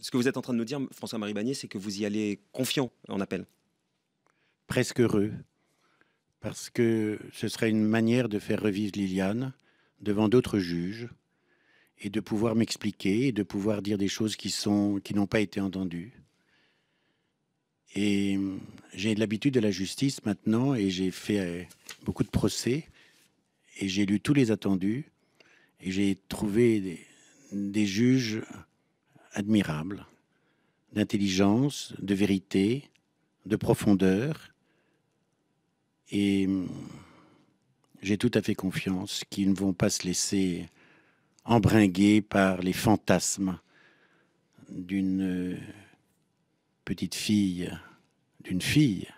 ce que vous êtes en train de nous dire, François-Marie Bagné, c'est que vous y allez confiant en appel. Presque heureux, parce que ce serait une manière de faire revivre Liliane devant d'autres juges et de pouvoir m'expliquer et de pouvoir dire des choses qui sont qui n'ont pas été entendues. Et hum, j'ai de l'habitude de la justice maintenant et j'ai fait euh, beaucoup de procès et j'ai lu tous les attendus et j'ai trouvé des, des juges admirable, d'intelligence, de vérité, de profondeur. Et j'ai tout à fait confiance qu'ils ne vont pas se laisser embringuer par les fantasmes d'une petite fille, d'une fille